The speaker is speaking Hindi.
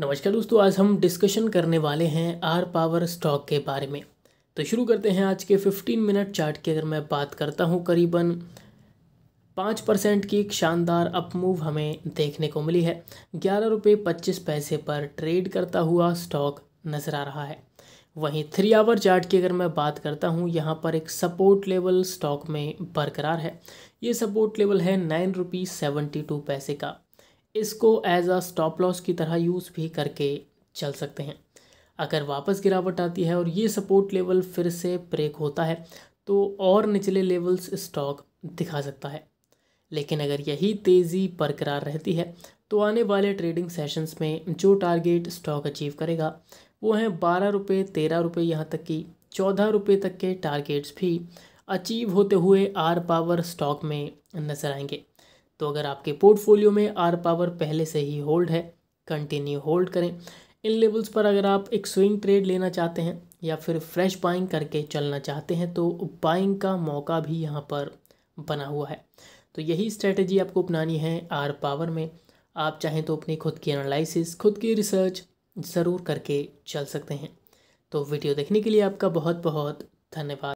नमस्कार दोस्तों आज हम डिस्कशन करने वाले हैं आर पावर स्टॉक के बारे में तो शुरू करते हैं आज के 15 मिनट चार्ट की अगर मैं बात करता हूं करीबन पाँच परसेंट की एक शानदार अपमूव हमें देखने को मिली है ग्यारह रुपये पच्चीस पैसे पर ट्रेड करता हुआ स्टॉक नज़र आ रहा है वहीं थ्री आवर चार्ट की अगर मैं बात करता हूँ यहाँ पर एक सपोर्ट लेवल स्टॉक में बरकरार है ये सपोर्ट लेवल है नाइन रुपीज़ सेवेंटी टू पैसे का इसको एज अ स्टॉप लॉस की तरह यूज़ भी करके चल सकते हैं अगर वापस गिरावट आती है और ये सपोर्ट लेवल फिर से ब्रेक होता है तो और निचले लेवल्स स्टॉक दिखा सकता है लेकिन अगर यही तेज़ी बरकरार रहती है तो आने वाले ट्रेडिंग सेशंस में जो टारगेट स्टॉक अचीव करेगा वो हैं बारह रुपये तेरह रुपये यहाँ तक की चौदह रुपये तक के टारगेट्स भी अचीव होते हुए आर पावर स्टॉक में नज़र आएंगे तो अगर आपके पोर्टफोलियो में आर पावर पहले से ही होल्ड है कंटिन्यू होल्ड करें इन लेवल्स पर अगर आप एक स्विंग ट्रेड लेना चाहते हैं या फिर फ्रेश बाइंग करके चलना चाहते हैं तो बाइंग का मौका भी यहाँ पर बना हुआ है तो यही स्ट्रेटजी आपको अपनानी है आर पावर में आप चाहें तो अपनी खुद की एनालिसिस खुद की रिसर्च ज़रूर करके चल सकते हैं तो वीडियो देखने के लिए आपका बहुत बहुत धन्यवाद